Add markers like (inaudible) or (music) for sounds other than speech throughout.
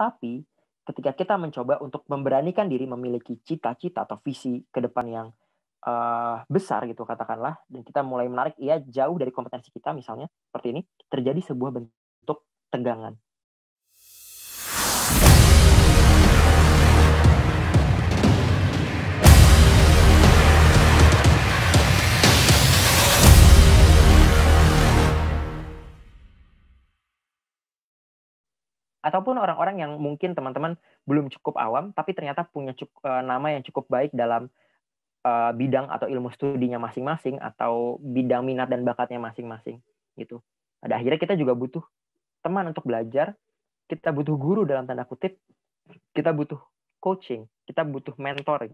Tapi ketika kita mencoba untuk memberanikan diri memiliki cita-cita atau visi ke depan yang uh, besar gitu katakanlah dan kita mulai menarik ia jauh dari kompetensi kita misalnya seperti ini terjadi sebuah bentuk tegangan ataupun orang-orang yang mungkin teman-teman belum cukup awam tapi ternyata punya cukup, uh, eh, nama yang cukup baik dalam uh, bidang atau ilmu studinya masing-masing atau bidang minat dan bakatnya masing-masing gitu. Pada akhirnya kita juga butuh teman untuk belajar, kita butuh guru dalam tanda kutip, kita butuh coaching, kita butuh mentoring.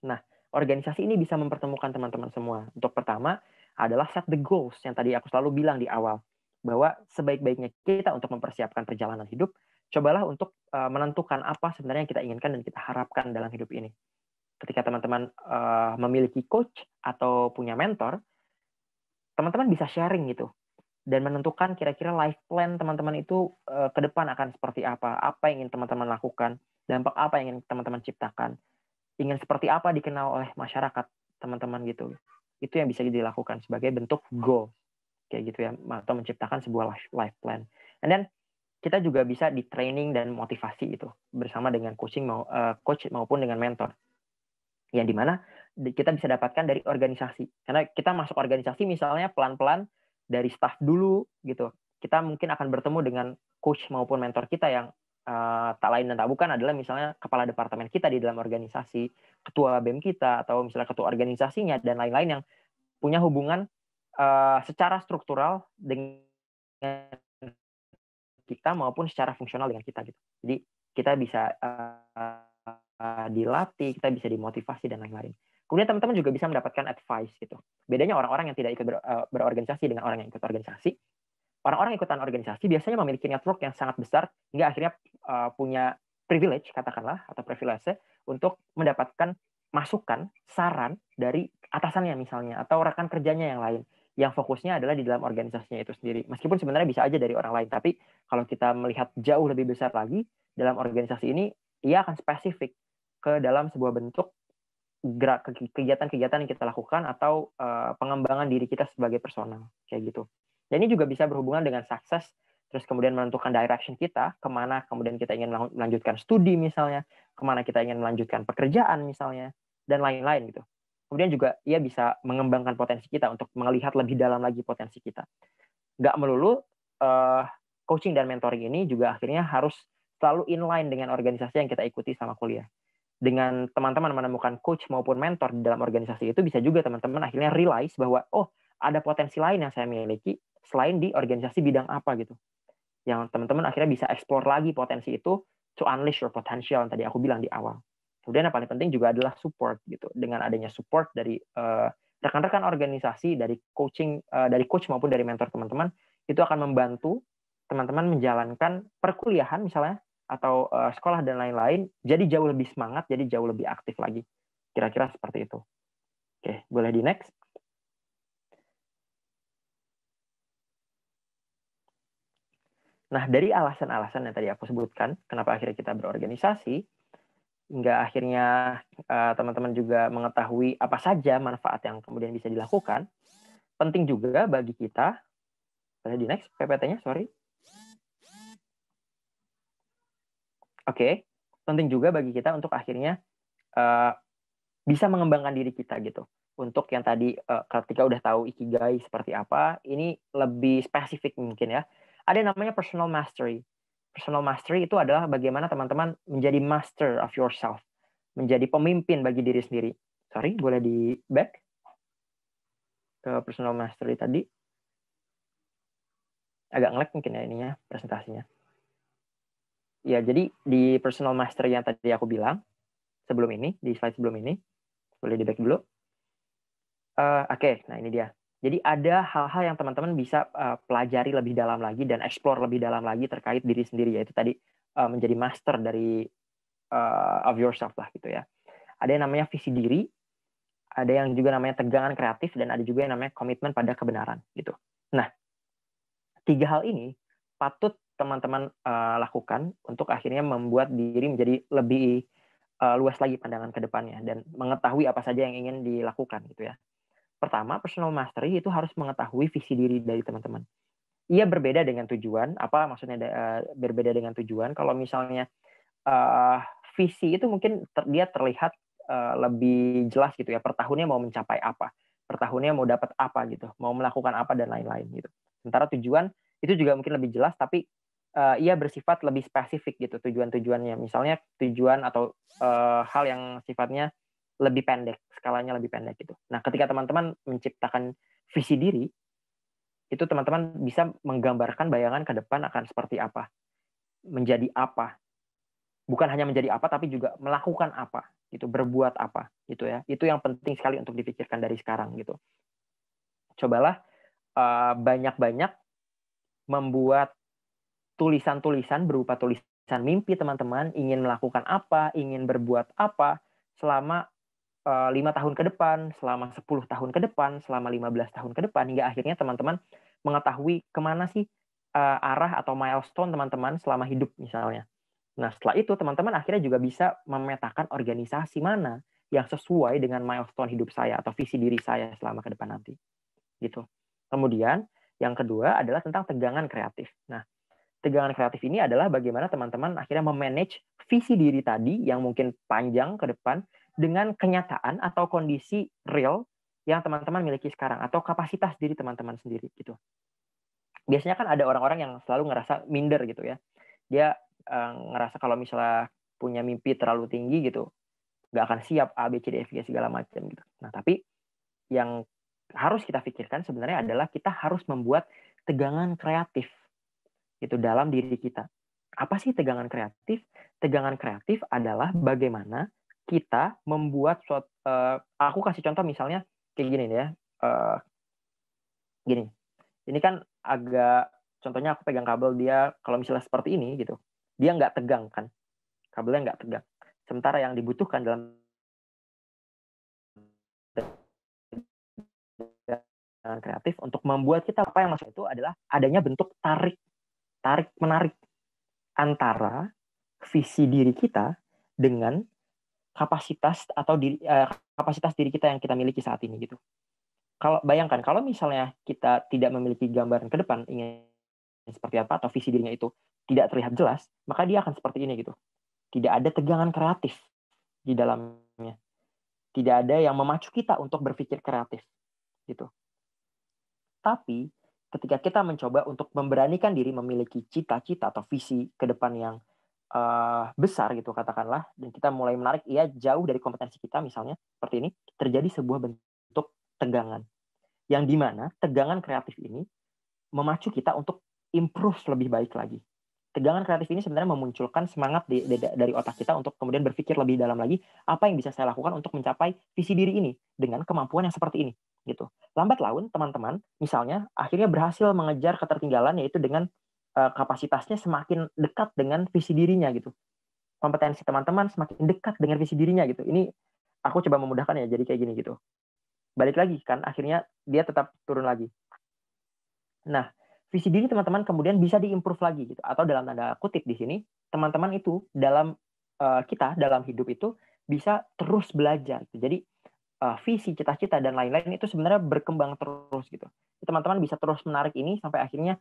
Nah, organisasi ini bisa mempertemukan teman-teman semua. Untuk pertama adalah set the goals yang tadi aku selalu bilang di awal bahwa sebaik-baiknya kita untuk mempersiapkan perjalanan hidup, cobalah untuk uh, menentukan apa sebenarnya yang kita inginkan dan kita harapkan dalam hidup ini. Ketika teman-teman uh, memiliki coach atau punya mentor, teman-teman bisa sharing gitu dan menentukan kira-kira life plan teman-teman itu uh, ke depan akan seperti apa, apa yang ingin teman-teman lakukan, dampak apa yang ingin teman-teman ciptakan, ingin seperti apa dikenal oleh masyarakat teman-teman gitu. Itu yang bisa dilakukan sebagai bentuk goal kayak gitu ya atau menciptakan sebuah life, plan and then kita juga bisa di training dan motivasi itu bersama dengan coaching mau eh, coach maupun dengan mentor yang dimana kita bisa dapatkan dari organisasi karena kita masuk organisasi misalnya pelan-pelan dari staff dulu gitu kita mungkin akan bertemu dengan coach maupun mentor kita yang uh, tak lain dan tak bukan adalah misalnya kepala departemen kita di dalam organisasi ketua bem kita atau misalnya ketua organisasinya dan lain-lain yang punya hubungan Eh, secara struktural dengan kita maupun secara fungsional dengan kita gitu. Jadi kita bisa uh, dilatih, kita bisa dimotivasi dan lain-lain. Kemudian teman-teman juga bisa mendapatkan advice gitu. Bedanya orang-orang yang tidak ikut ber, uh, berorganisasi dengan orang yang ikut organisasi. Orang-orang ikutan organisasi biasanya memiliki network yang sangat besar hingga akhirnya uh, punya privilege katakanlah atau privilege untuk mendapatkan masukan, saran dari atasannya misalnya atau rekan kerjanya yang lain yang fokusnya adalah di dalam organisasinya itu sendiri. Meskipun sebenarnya bisa aja dari orang lain, tapi kalau kita melihat jauh lebih besar lagi dalam organisasi ini, ia akan spesifik ke dalam sebuah bentuk gerak kegiatan-kegiatan yang kita lakukan atau eh, pengembangan diri kita sebagai personal kayak gitu. Dan ini juga bisa berhubungan dengan sukses terus kemudian menentukan direction kita kemana kemudian kita ingin melanjutkan studi misalnya, kemana kita ingin melanjutkan pekerjaan misalnya dan lain-lain gitu kemudian juga ia bisa mengembangkan potensi kita untuk melihat lebih dalam lagi potensi kita. Nggak melulu uh, coaching dan mentoring ini juga akhirnya harus selalu inline dengan organisasi yang kita ikuti sama kuliah. Dengan teman-teman menemukan coach maupun mentor di dalam organisasi itu bisa juga teman-teman akhirnya realize bahwa oh ada potensi lain yang saya miliki selain di organisasi bidang apa gitu. Yang teman-teman akhirnya bisa explore lagi potensi itu to unleash your potential yang tadi aku bilang di awal. Kemudian yang paling penting juga adalah support gitu. Dengan adanya support dari uh, rekan-rekan organisasi, dari coaching, uh, dari coach maupun dari mentor teman-teman, itu akan membantu teman-teman menjalankan perkuliahan misalnya atau uh, sekolah dan lain-lain jadi jauh lebih semangat jadi jauh lebih aktif lagi kira-kira seperti itu oke boleh di next nah dari alasan-alasan yang tadi aku sebutkan kenapa akhirnya kita berorganisasi hingga akhirnya eh, teman-teman uh, juga mengetahui apa saja manfaat yang kemudian bisa dilakukan. Penting juga bagi kita, di next PPT-nya, sorry. Oke, okay. penting juga bagi kita untuk akhirnya uh, bisa mengembangkan diri kita gitu. Untuk yang tadi uh, ketika udah tahu ikigai seperti apa, ini lebih spesifik mungkin ya. Ada yang namanya personal mastery personal mastery itu adalah bagaimana teman-teman menjadi master of yourself, menjadi pemimpin bagi diri sendiri. Sorry, boleh di back ke personal mastery tadi. Agak ngelag mungkin ya ininya presentasinya. Ya, jadi di personal mastery yang tadi aku bilang sebelum ini, di slide sebelum ini, boleh di back dulu. Uh, Oke, okay. nah ini dia. Jadi ada hal-hal yang teman-teman bisa uh, pelajari lebih dalam lagi dan explore lebih dalam lagi terkait diri sendiri yaitu tadi uh, menjadi master dari uh, of yourself lah gitu ya. Ada yang namanya visi diri, ada yang juga namanya tegangan kreatif dan ada juga yang namanya komitmen pada kebenaran gitu. Nah, tiga hal ini patut teman-teman uh, lakukan untuk akhirnya membuat diri menjadi lebih uh, luas lagi pandangan ke depannya dan mengetahui apa saja yang ingin dilakukan gitu ya. Pertama, personal mastery itu harus mengetahui visi diri dari teman-teman. Ia berbeda dengan tujuan. Apa maksudnya uh, berbeda dengan tujuan? Kalau misalnya uh, visi itu mungkin ter, dia terlihat uh, lebih jelas gitu ya. pertahunnya mau mencapai apa? pertahunnya mau dapat apa gitu? Mau melakukan apa dan lain-lain gitu. Sementara tujuan itu juga mungkin lebih jelas, tapi uh, ia bersifat lebih spesifik gitu tujuan-tujuannya. Misalnya tujuan atau uh, hal yang sifatnya lebih pendek, skalanya lebih pendek gitu. Nah, ketika teman-teman menciptakan visi diri, itu teman-teman bisa menggambarkan bayangan ke depan akan seperti apa, menjadi apa. Bukan hanya menjadi apa, tapi juga melakukan apa, gitu, berbuat apa, gitu ya. Itu yang penting sekali untuk dipikirkan dari sekarang gitu. Cobalah eh, banyak-banyak membuat tulisan-tulisan berupa tulisan mimpi teman-teman ingin melakukan apa, ingin berbuat apa selama Eh, lima tahun ke depan, selama 10 tahun ke depan, selama 15 tahun ke depan, hingga akhirnya teman-teman mengetahui kemana sih eh, arah atau milestone teman-teman selama hidup misalnya. Nah setelah itu teman-teman akhirnya juga bisa memetakan organisasi mana yang sesuai dengan milestone hidup saya atau visi diri saya selama ke depan nanti. Gitu. Kemudian yang kedua adalah tentang tegangan kreatif. Nah tegangan kreatif ini adalah bagaimana teman-teman akhirnya memanage visi diri tadi yang mungkin panjang ke depan dengan kenyataan atau kondisi real yang teman-teman miliki sekarang atau kapasitas diri teman-teman sendiri gitu. Biasanya kan ada orang-orang yang selalu ngerasa minder gitu ya. Dia e, ngerasa kalau misalnya punya mimpi terlalu tinggi gitu, nggak akan siap A B C D F G segala macam gitu. Nah tapi yang harus kita pikirkan sebenarnya adalah kita harus membuat tegangan kreatif itu dalam diri kita. Apa sih tegangan kreatif? Tegangan kreatif adalah bagaimana kita membuat suatu uh, eh, aku kasih contoh misalnya kayak gini ya uh, gini ini kan agak contohnya aku pegang kabel dia kalau misalnya seperti ini gitu dia nggak tegang kan kabelnya nggak tegang sementara yang dibutuhkan dalam kreatif untuk membuat kita apa yang masuk itu adalah adanya bentuk tarik tarik menarik antara visi diri kita dengan kapasitas atau diri, uh, kapasitas diri kita yang kita miliki saat ini gitu. Kalau bayangkan kalau misalnya kita tidak memiliki gambaran ke depan ingin seperti apa atau visi dirinya itu tidak terlihat jelas, maka dia akan seperti ini gitu. Tidak ada tegangan kreatif di dalamnya. Tidak ada yang memacu kita untuk berpikir kreatif gitu. Tapi ketika kita mencoba untuk memberanikan diri memiliki cita-cita atau visi ke depan yang uh, besar gitu katakanlah dan kita mulai menarik ia jauh dari kompetensi kita misalnya seperti ini terjadi sebuah bentuk tegangan yang dimana tegangan kreatif ini memacu kita untuk improve lebih baik lagi tegangan kreatif ini sebenarnya memunculkan semangat di, di, dari otak kita untuk kemudian berpikir lebih dalam lagi apa yang bisa saya lakukan untuk mencapai visi diri ini dengan kemampuan yang seperti ini gitu lambat laun teman-teman misalnya akhirnya berhasil mengejar ketertinggalan yaitu dengan Eh, kapasitasnya semakin dekat dengan visi dirinya gitu. Kompetensi teman-teman semakin dekat dengan visi dirinya gitu. Ini aku coba memudahkan ya jadi kayak gini gitu. Balik lagi kan akhirnya dia tetap turun lagi. Nah, visi diri teman-teman kemudian bisa diimprove lagi gitu atau dalam tanda kutip di sini teman-teman itu dalam uh, kita dalam hidup itu bisa terus belajar gitu. jadi uh, visi cita-cita dan lain-lain itu sebenarnya berkembang terus gitu teman-teman bisa terus menarik ini sampai akhirnya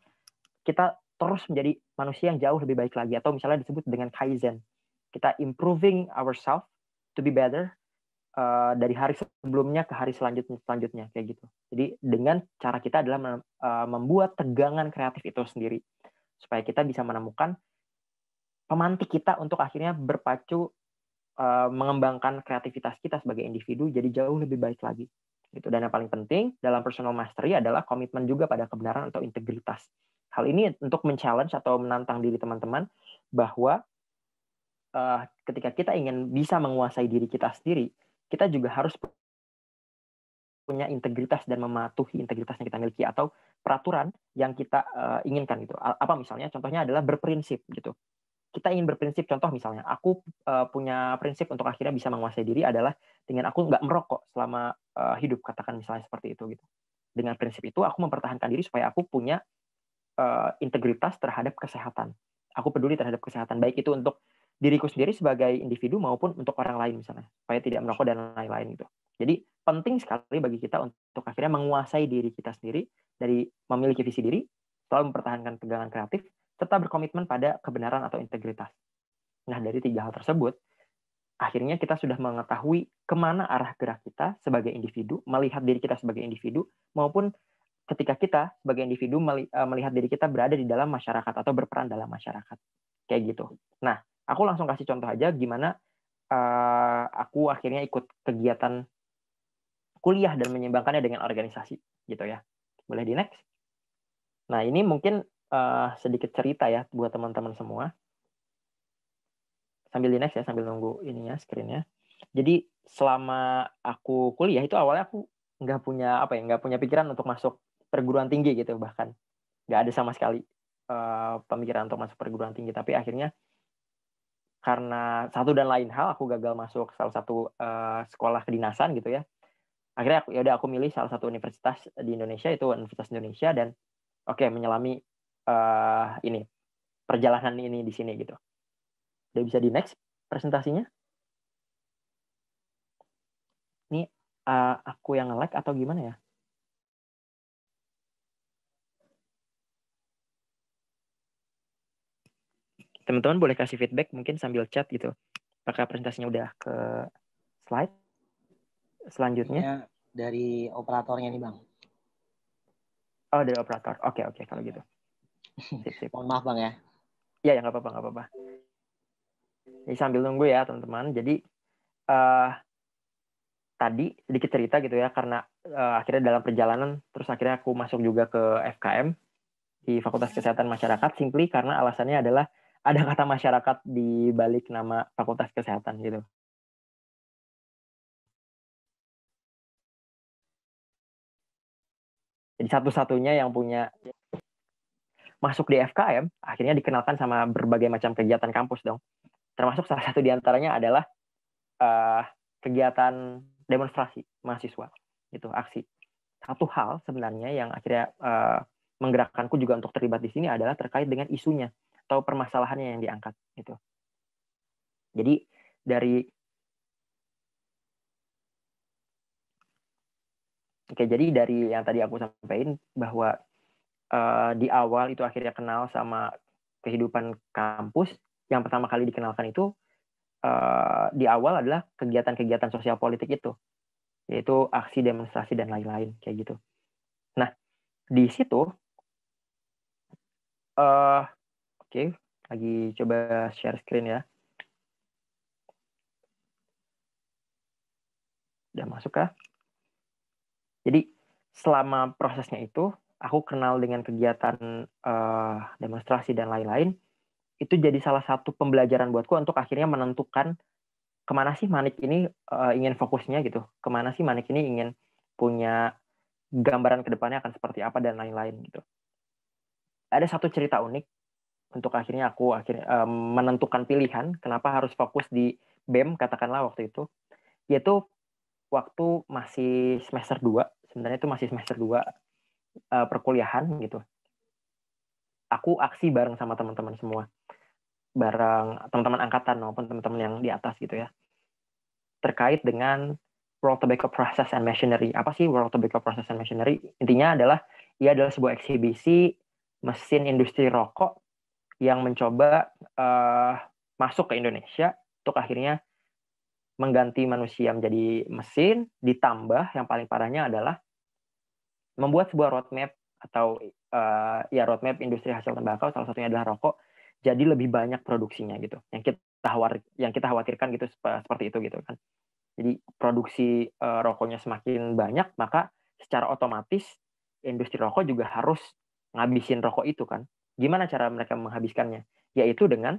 kita terus menjadi manusia yang jauh lebih baik lagi atau misalnya disebut dengan kaizen. Kita improving ourselves to be better uh, dari hari sebelumnya ke hari selanjutnya selanjutnya kayak gitu. Jadi dengan cara kita adalah eh, membuat tegangan kreatif itu sendiri supaya kita bisa menemukan pemantik kita untuk akhirnya berpacu uh, mengembangkan kreativitas kita sebagai individu jadi jauh lebih baik lagi gitu dan yang paling penting dalam personal mastery adalah komitmen juga pada kebenaran atau integritas Hal ini untuk men-challenge atau menantang diri teman-teman bahwa uh, ketika kita ingin bisa menguasai diri kita sendiri, kita juga harus punya integritas dan mematuhi integritas yang kita miliki atau peraturan yang kita uh, inginkan itu Apa misalnya? Contohnya adalah berprinsip gitu. Kita ingin berprinsip. Contoh misalnya, aku uh, punya prinsip untuk akhirnya bisa menguasai diri adalah dengan aku nggak merokok selama uh, hidup. Katakan misalnya seperti itu gitu. Dengan prinsip itu, aku mempertahankan diri supaya aku punya uh, integritas terhadap kesehatan. Aku peduli terhadap kesehatan, baik itu untuk diriku sendiri sebagai individu maupun untuk orang lain misalnya, supaya tidak merokok dan lain-lain gitu. Jadi penting sekali bagi kita untuk akhirnya menguasai diri kita sendiri dari memiliki visi diri, selalu mempertahankan tegangan kreatif, serta berkomitmen pada kebenaran atau integritas. Nah dari tiga hal tersebut, akhirnya kita sudah mengetahui kemana arah gerak kita sebagai individu, melihat diri kita sebagai individu, maupun ketika kita sebagai individu eh, melihat diri kita berada di dalam masyarakat atau berperan dalam masyarakat kayak gitu. Nah, aku langsung kasih contoh aja gimana uh, aku akhirnya ikut kegiatan kuliah dan menyimbangkannya dengan organisasi gitu ya. Boleh di next. Nah, ini mungkin uh, sedikit cerita ya buat teman-teman semua. Sambil di next ya, sambil nunggu ininya screennya. Jadi selama aku kuliah itu awalnya aku nggak punya apa ya nggak punya pikiran untuk masuk perguruan tinggi gitu bahkan nggak ada sama sekali uh, pemikiran untuk masuk perguruan tinggi tapi akhirnya karena satu dan lain hal aku gagal masuk salah satu uh, sekolah kedinasan gitu ya akhirnya aku ya udah aku milih salah satu universitas di Indonesia itu Universitas Indonesia dan oke okay, menyelami uh, ini perjalanan ini di sini gitu udah bisa di next presentasinya ini uh, aku yang nge -like atau gimana ya teman-teman boleh kasih feedback mungkin sambil chat gitu. Apakah presentasinya udah ke slide selanjutnya? Iya, dari operatornya nih bang. Oh dari operator. Oke okay, oke okay, kalau gitu. (laughs) Sip, sip. Mohon maaf bang ya. Iya ya nggak apa-apa nggak apa-apa. Ini sambil nunggu ya teman-teman. Jadi uh, tadi sedikit cerita gitu ya karena uh, akhirnya dalam perjalanan terus akhirnya aku masuk juga ke FKM di Fakultas Kesehatan Masyarakat simply karena alasannya adalah ada kata masyarakat di balik nama fakultas kesehatan gitu. Jadi satu-satunya yang punya masuk di FKM akhirnya dikenalkan sama berbagai macam kegiatan kampus dong. Termasuk salah satu diantaranya adalah uh, kegiatan demonstrasi mahasiswa gitu aksi. Satu hal sebenarnya yang akhirnya uh, menggerakkanku juga untuk terlibat di sini adalah terkait dengan isunya atau permasalahannya yang diangkat gitu. Jadi dari Oke, jadi dari yang tadi aku sampaikan bahwa uh, di awal itu akhirnya kenal sama kehidupan kampus, yang pertama kali dikenalkan itu uh, di awal adalah kegiatan-kegiatan sosial politik itu, yaitu aksi demonstrasi dan lain-lain kayak gitu. Nah, di situ uh, Oke, lagi coba share screen ya. Udah masuk kah? Jadi selama prosesnya itu, aku kenal dengan kegiatan uh, demonstrasi dan lain-lain. Itu jadi salah satu pembelajaran buatku untuk akhirnya menentukan kemana sih Manik ini uh, ingin fokusnya gitu. Kemana sih Manik ini ingin punya gambaran kedepannya akan seperti apa dan lain-lain gitu. Ada satu cerita unik untuk akhirnya aku akhirnya uh, menentukan pilihan kenapa harus fokus di BEM katakanlah waktu itu yaitu waktu masih semester 2 sebenarnya itu masih semester 2 uh, eh, perkuliahan gitu aku aksi bareng sama teman-teman semua bareng teman-teman angkatan maupun teman-teman yang di atas gitu ya terkait dengan World Tobacco Process and Machinery. Apa sih World Tobacco Process and Machinery? Intinya adalah ia adalah sebuah eksibisi mesin industri rokok yang mencoba uh, masuk ke Indonesia untuk akhirnya mengganti manusia menjadi mesin ditambah yang paling parahnya adalah membuat sebuah roadmap atau uh, ya roadmap industri hasil tembakau salah satunya adalah rokok jadi lebih banyak produksinya gitu yang kita khawar yang kita khawatirkan gitu seperti itu gitu kan jadi produksi uh, rokoknya semakin banyak maka secara otomatis industri rokok juga harus ngabisin rokok itu kan Gimana cara mereka menghabiskannya? Yaitu dengan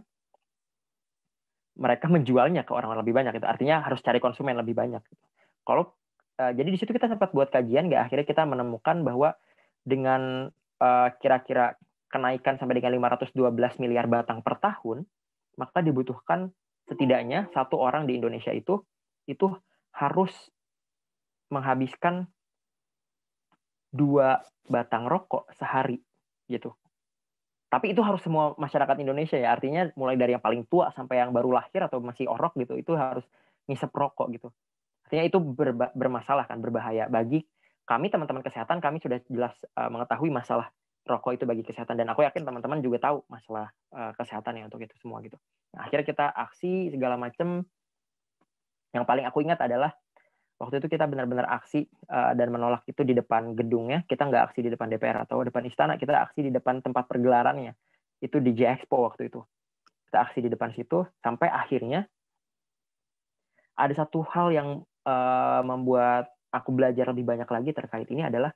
mereka menjualnya ke orang-orang lebih banyak. Itu artinya harus cari konsumen lebih banyak. Kalau eh, jadi di situ kita sempat buat kajian, nggak akhirnya kita menemukan bahwa dengan eh, kira-kira kenaikan sampai dengan 512 miliar batang per tahun, maka dibutuhkan setidaknya satu orang di Indonesia itu itu harus menghabiskan dua batang rokok sehari gitu tapi itu harus semua masyarakat Indonesia ya artinya mulai dari yang paling tua sampai yang baru lahir atau masih orok gitu itu harus ngisep rokok gitu artinya itu bermasalah kan berbahaya bagi kami teman-teman kesehatan kami sudah jelas uh, mengetahui masalah rokok itu bagi kesehatan dan aku yakin teman-teman juga tahu masalah uh, kesehatan ya untuk itu semua gitu nah, akhirnya kita aksi segala macam yang paling aku ingat adalah waktu itu kita benar-benar aksi uh, dan menolak itu di depan gedungnya. Kita nggak aksi di depan DPR atau depan istana, kita aksi di depan tempat pergelarannya. Itu di J Expo waktu itu. Kita aksi di depan situ sampai akhirnya ada satu hal yang uh, membuat aku belajar lebih banyak lagi terkait ini adalah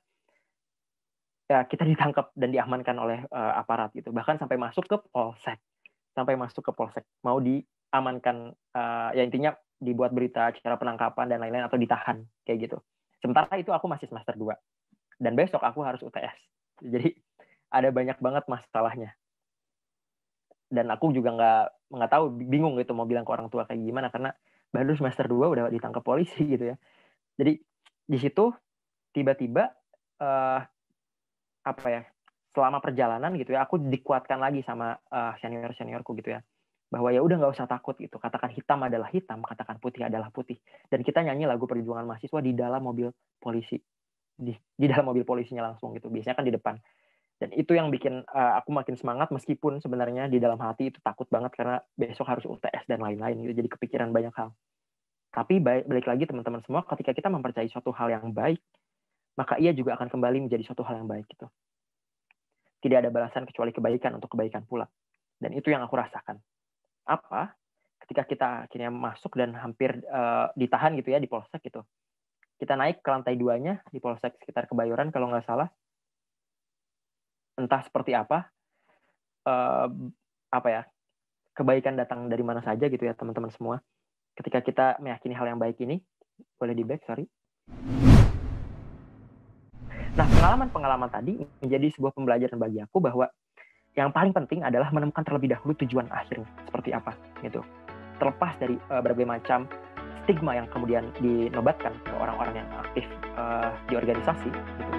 ya, kita ditangkap dan diamankan oleh uh, aparat gitu. Bahkan sampai masuk ke polsek, sampai masuk ke polsek mau diamankan. Uh, ya intinya dibuat berita acara penangkapan dan lain-lain atau ditahan kayak gitu. Sementara itu aku masih semester 2 dan besok aku harus UTS. Jadi ada banyak banget masalahnya. Dan aku juga nggak nggak tahu bingung gitu mau bilang ke orang tua kayak gimana karena baru semester 2 udah ditangkap polisi (laughs) gitu ya. Jadi di situ tiba-tiba uh, apa ya selama perjalanan gitu ya aku dikuatkan lagi sama uh, eh, senior seniorku gitu ya bahwa ya udah nggak usah takut gitu katakan hitam adalah hitam katakan putih adalah putih dan kita nyanyi lagu perjuangan mahasiswa di dalam mobil polisi di, di dalam mobil polisinya langsung gitu biasanya kan di depan dan itu yang bikin uh, aku makin semangat meskipun sebenarnya di dalam hati itu takut banget karena besok harus UTS dan lain-lain gitu jadi kepikiran banyak hal tapi baik balik lagi teman-teman semua ketika kita mempercayai suatu hal yang baik maka ia juga akan kembali menjadi suatu hal yang baik gitu tidak ada balasan kecuali kebaikan untuk kebaikan pula dan itu yang aku rasakan apa ketika kita akhirnya masuk dan hampir uh, ditahan gitu ya di polsek gitu kita naik ke lantai duanya di polsek sekitar kebayoran kalau nggak salah entah seperti apa uh, apa ya kebaikan datang dari mana saja gitu ya teman-teman semua ketika kita meyakini hal yang baik ini boleh di back sorry nah pengalaman-pengalaman tadi menjadi sebuah pembelajaran bagi aku bahwa yang paling penting adalah menemukan terlebih dahulu tujuan akhirnya seperti apa gitu terlepas dari uh, berbagai macam stigma yang kemudian dinobatkan ke orang-orang yang aktif uh, di organisasi gitu